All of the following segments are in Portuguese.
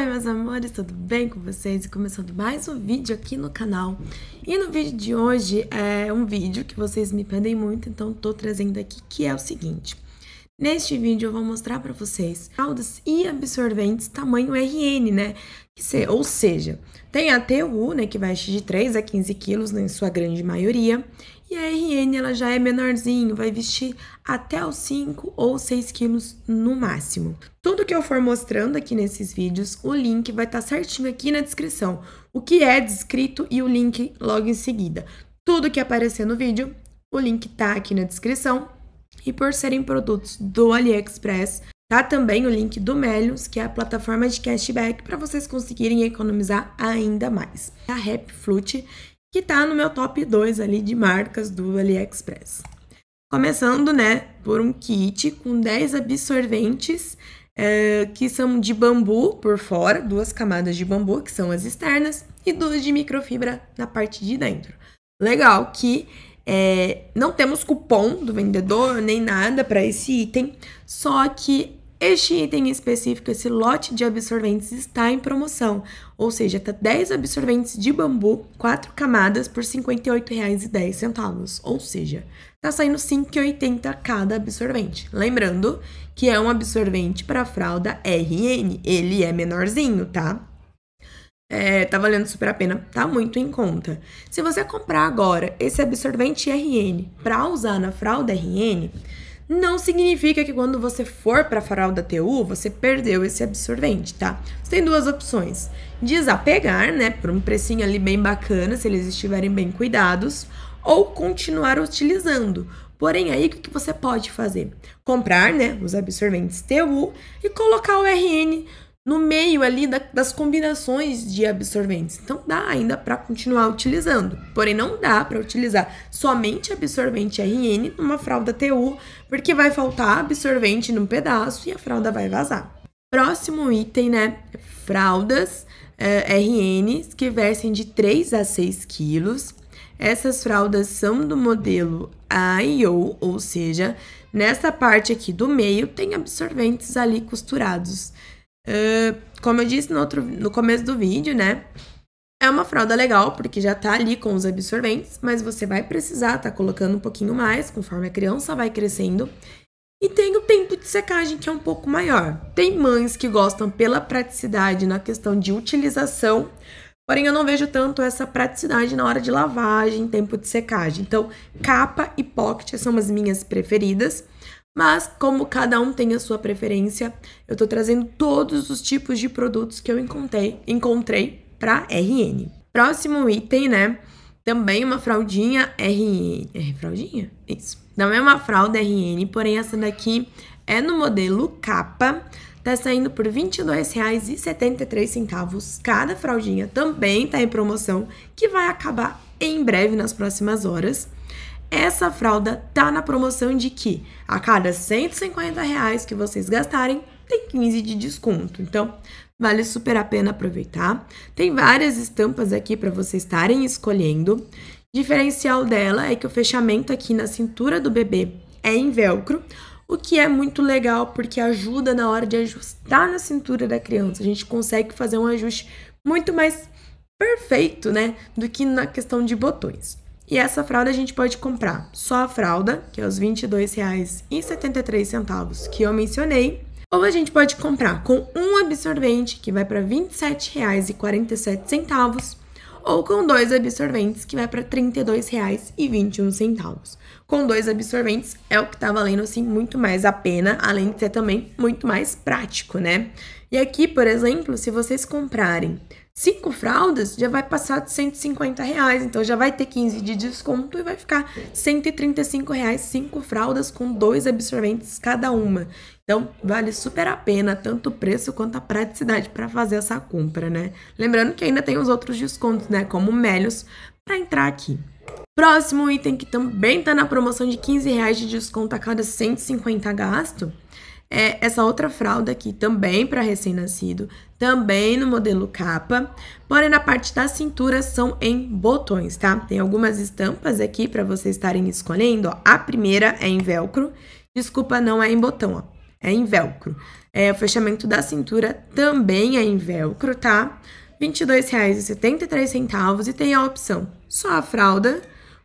Oi meus amores, tudo bem com vocês? E começando mais um vídeo aqui no canal. E no vídeo de hoje é um vídeo que vocês me pedem muito, então tô trazendo aqui, que é o seguinte. Neste vídeo eu vou mostrar para vocês fraldas e absorventes tamanho RN, né? Ou seja, tem a TU, né, que vai de 3 a 15 quilos né, em sua grande maioria, e a RN ela já é menorzinho, vai vestir até os 5 ou 6 quilos no máximo. Tudo que eu for mostrando aqui nesses vídeos, o link vai estar tá certinho aqui na descrição, o que é descrito e o link logo em seguida. Tudo que aparecer no vídeo, o link tá aqui na descrição e por serem produtos do AliExpress. Tá também o link do Melios, que é a plataforma de cashback para vocês conseguirem economizar ainda mais. A Flute que tá no meu top 2 ali de marcas do AliExpress. Começando, né, por um kit com 10 absorventes é, que são de bambu por fora, duas camadas de bambu, que são as externas, e duas de microfibra na parte de dentro. Legal que é, não temos cupom do vendedor nem nada para esse item, só que este item específico, esse lote de absorventes está em promoção, ou seja, tá 10 absorventes de bambu, 4 camadas por R$ 58,10, ou seja, tá saindo R$ 5,80 cada absorvente. Lembrando que é um absorvente para fralda RN, ele é menorzinho, tá? É, tá valendo super a pena, tá muito em conta. Se você comprar agora esse absorvente RN para usar na fralda RN, não significa que quando você for para a fralda TU, você perdeu esse absorvente, tá? Você tem duas opções: desapegar, né, por um precinho ali bem bacana, se eles estiverem bem cuidados, ou continuar utilizando. Porém, aí o que você pode fazer? Comprar, né, os absorventes TU e colocar o RN no meio ali da, das combinações de absorventes. Então dá ainda para continuar utilizando. Porém, não dá para utilizar somente absorvente RN numa fralda TU, porque vai faltar absorvente num pedaço e a fralda vai vazar. Próximo item, né? É fraldas eh, RN que versem de 3 a 6 quilos. Essas fraldas são do modelo AIO, ou seja, nessa parte aqui do meio tem absorventes ali costurados Uh, como eu disse no, outro, no começo do vídeo, né? É uma fralda legal, porque já tá ali com os absorventes, mas você vai precisar tá colocando um pouquinho mais, conforme a criança vai crescendo. E tem o tempo de secagem, que é um pouco maior. Tem mães que gostam pela praticidade na questão de utilização, porém eu não vejo tanto essa praticidade na hora de lavagem, tempo de secagem. Então, capa e pocket são as minhas preferidas. Mas como cada um tem a sua preferência, eu tô trazendo todos os tipos de produtos que eu encontrei, encontrei para RN. Próximo item, né? Também uma fraldinha RN. É fraldinha? Isso. Não é uma fralda RN, porém essa daqui é no modelo capa. Tá saindo por R$ 22,73 cada fraldinha. Também tá em promoção, que vai acabar em breve nas próximas horas. Essa fralda tá na promoção de que a cada 150 reais que vocês gastarem, tem 15 de desconto. Então, vale super a pena aproveitar. Tem várias estampas aqui para vocês estarem escolhendo. Diferencial dela é que o fechamento aqui na cintura do bebê é em velcro, o que é muito legal porque ajuda na hora de ajustar na cintura da criança. A gente consegue fazer um ajuste muito mais perfeito, né, do que na questão de botões. E essa fralda a gente pode comprar só a fralda, que é os R$ 22,73 que eu mencionei, ou a gente pode comprar com um absorvente, que vai para R$ 27,47, ou com dois absorventes, que vai para R$ 32,21. Com dois absorventes é o que está valendo assim muito mais a pena, além de ser também muito mais prático, né? E aqui, por exemplo, se vocês comprarem cinco fraldas, já vai passar de 150 reais. Então já vai ter 15 de desconto e vai ficar 135 reais cinco fraldas com dois absorventes cada uma. Então vale super a pena tanto o preço quanto a praticidade para fazer essa compra, né? Lembrando que ainda tem os outros descontos, né? Como Melios, para entrar aqui. Próximo item que também tá na promoção de 15 reais de desconto a cada 150 gasto é essa outra fralda aqui, também para recém-nascido, também no modelo capa, porém na parte da cintura são em botões, tá? Tem algumas estampas aqui para vocês estarem escolhendo, ó. A primeira é em velcro, desculpa, não é em botão, ó, é em velcro. É, o fechamento da cintura também é em velcro, tá? R$ 22,73 e tem a opção só a fralda,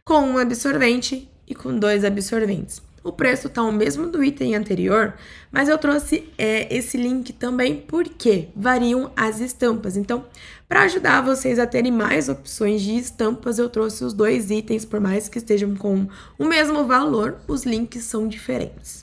com um absorvente e com dois absorventes. O preço está o mesmo do item anterior, mas eu trouxe é, esse link também porque variam as estampas. Então, para ajudar vocês a terem mais opções de estampas, eu trouxe os dois itens, por mais que estejam com o mesmo valor, os links são diferentes.